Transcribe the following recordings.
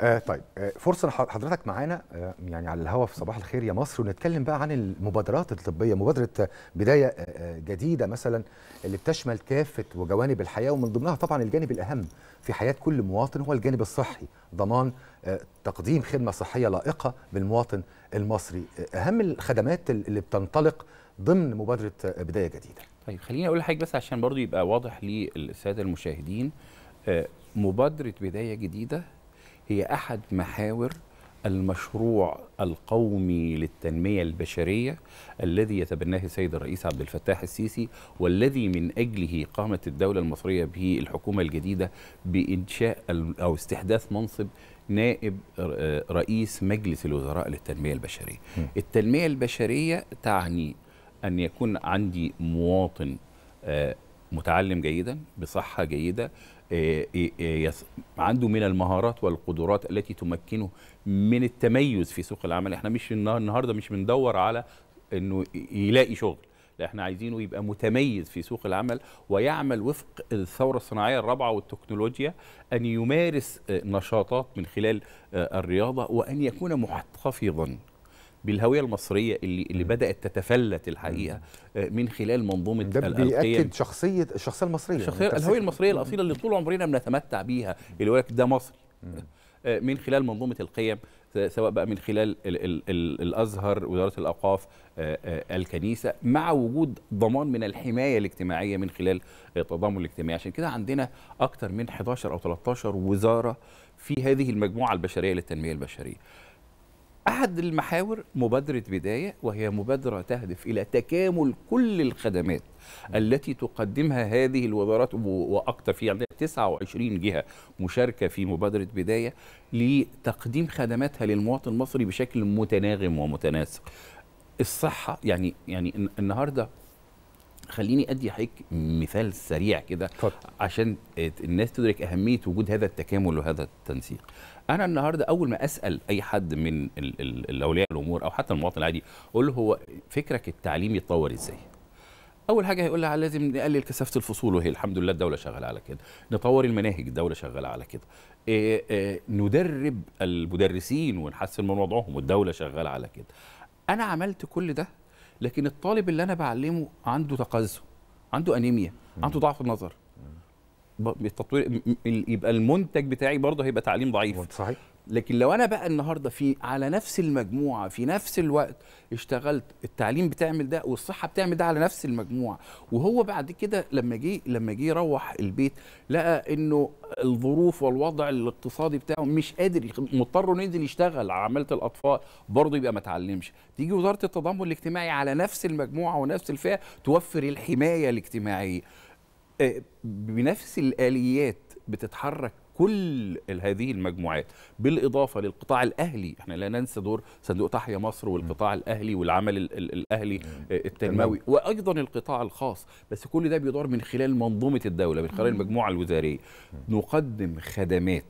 آه طيب آه، فرصه حضرتك معانا آه، يعني على الهواء في صباح الخير يا مصر ونتكلم بقى عن المبادرات الطبيه مبادره بدايه آه، جديده مثلا اللي بتشمل كافه وجوانب الحياه ومن ضمنها طبعا الجانب الاهم في حياه كل مواطن هو الجانب الصحي ضمان تقديم خدمه صحيه لائقه بالمواطن المصري اهم الخدمات اللي بتنطلق ضمن مبادره بدايه جديده طيب خليني اقول لحضرتك بس عشان برضو يبقى واضح للساده المشاهدين مبادره بدايه جديده هي أحد محاور المشروع القومي للتنمية البشرية الذي يتبناه السيد الرئيس عبد الفتاح السيسي والذي من أجله قامت الدولة المصرية به الحكومة الجديدة بإنشاء أو استحداث منصب نائب رئيس مجلس الوزراء للتنمية البشرية التنمية البشرية تعني أن يكون عندي مواطن آه، متعلم جيدا بصحة جيدة آه، آه، آه، عنده من المهارات والقدرات التي تمكنه من التميز في سوق العمل احنا مش النهارده مش بندور على انه يلاقي شغل لا احنا عايزينه يبقى متميز في سوق العمل ويعمل وفق الثوره الصناعيه الرابعه والتكنولوجيا ان يمارس نشاطات من خلال الرياضه وان يكون محتفظا بالهويه المصريه اللي اللي بدات تتفلت الحقيقه آه، من خلال منظومه ده بيأكد شخصيه الشخصيه المصريه الشخصيه يعني الهويه المصريه الاصيله اللي طول عمرنا بنتمتع بيها اللي هو لك ده مصري آه، من خلال منظومه القيم سواء بقى من خلال الـ الـ الـ الازهر وزاره الاوقاف آه، الكنيسه مع وجود ضمان من الحمايه الاجتماعيه من خلال التضامن الاجتماعي عشان كده عندنا اكثر من 11 او 13 وزاره في هذه المجموعه البشريه للتنميه البشريه أحد المحاور مبادرة بداية وهي مبادرة تهدف إلى تكامل كل الخدمات التي تقدمها هذه الوزارات وأكثر في عندنا يعني 29 جهة مشاركة في مبادرة بداية لتقديم خدماتها للمواطن المصري بشكل متناغم ومتناسق الصحة يعني يعني النهارده خليني ادي حضرتك مثال سريع كده عشان الناس تدرك اهميه وجود هذا التكامل وهذا التنسيق انا النهارده اول ما اسال اي حد من اولياء الامور او حتى المواطن العادي اقول له هو فكرك التعليم يتطور ازاي اول حاجه هيقول لها لازم نقلل كثافه الفصول وهي الحمد لله الدوله شغاله على كده نطور المناهج الدوله شغاله على كده إيه إيه ندرب المدرسين ونحسن من وضعهم والدوله شغاله على كده انا عملت كل ده لكن الطالب اللي انا بعلمه عنده تقزم عنده انيميا عنده ضعف النظر التطوير يبقى المنتج بتاعي برضه هيبقى تعليم ضعيف صحيح لكن لو انا بقى النهارده في على نفس المجموعه في نفس الوقت اشتغلت التعليم بتعمل ده والصحه بتعمل ده على نفس المجموعه وهو بعد كده لما جه لما جه يروح البيت لقى انه الظروف والوضع الاقتصادي بتاعه مش قادر مضطر ينزل يشتغل على عماله الاطفال برضه يبقى ما اتعلمش تيجي وزاره التضامن الاجتماعي على نفس المجموعه ونفس الفئه توفر الحمايه الاجتماعيه آه، بنفس الاليات بتتحرك كل هذه المجموعات بالاضافه للقطاع الاهلي احنا لا ننسى دور صندوق تحيا مصر والقطاع الاهلي والعمل الاهلي آه، التنموي وايضا القطاع الخاص بس كل ده بيدور من خلال منظومه الدوله من خلال المجموعه الوزاريه نقدم خدمات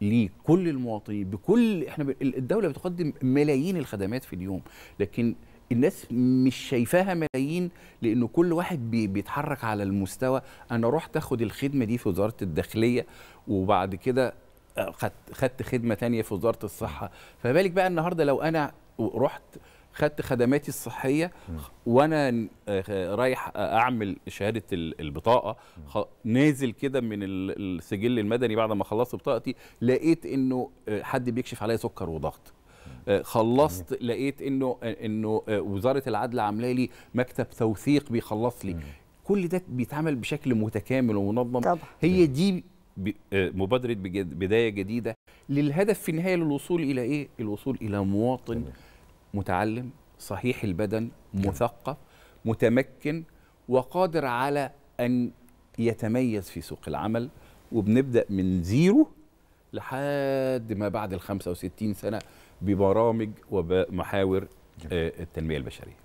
لكل المواطنين بكل احنا الدوله بتقدم ملايين الخدمات في اليوم لكن الناس مش شايفاها ملايين لانه كل واحد بيتحرك على المستوى انا رحت اخد الخدمه دي في وزاره الداخليه وبعد كده آه، خدت خدت خدمه تانية في وزاره الصحه فبالك بقى النهارده لو انا رحت خدت خدماتي الصحيه وانا آه، رايح اعمل شهاده البطاقه نازل كده من السجل المدني بعد ما خلصت بطاقتي لقيت انه آه، حد بيكشف عليا سكر وضغط آه، خلصت لقيت انه انه آه، وزاره العدل عامله لي مكتب توثيق بيخلص لي كل ده بيتعمل بشكل متكامل ومنظم هي دي آه، مبادره بدايه جديده للهدف في النهايه للوصول الى ايه الوصول الى مواطن متعلم صحيح البدن مثقف متمكن وقادر على ان يتميز في سوق العمل وبنبدا من زيرو لحد ما بعد ال 65 سنه ببرامج ومحاور آه، التنميه البشريه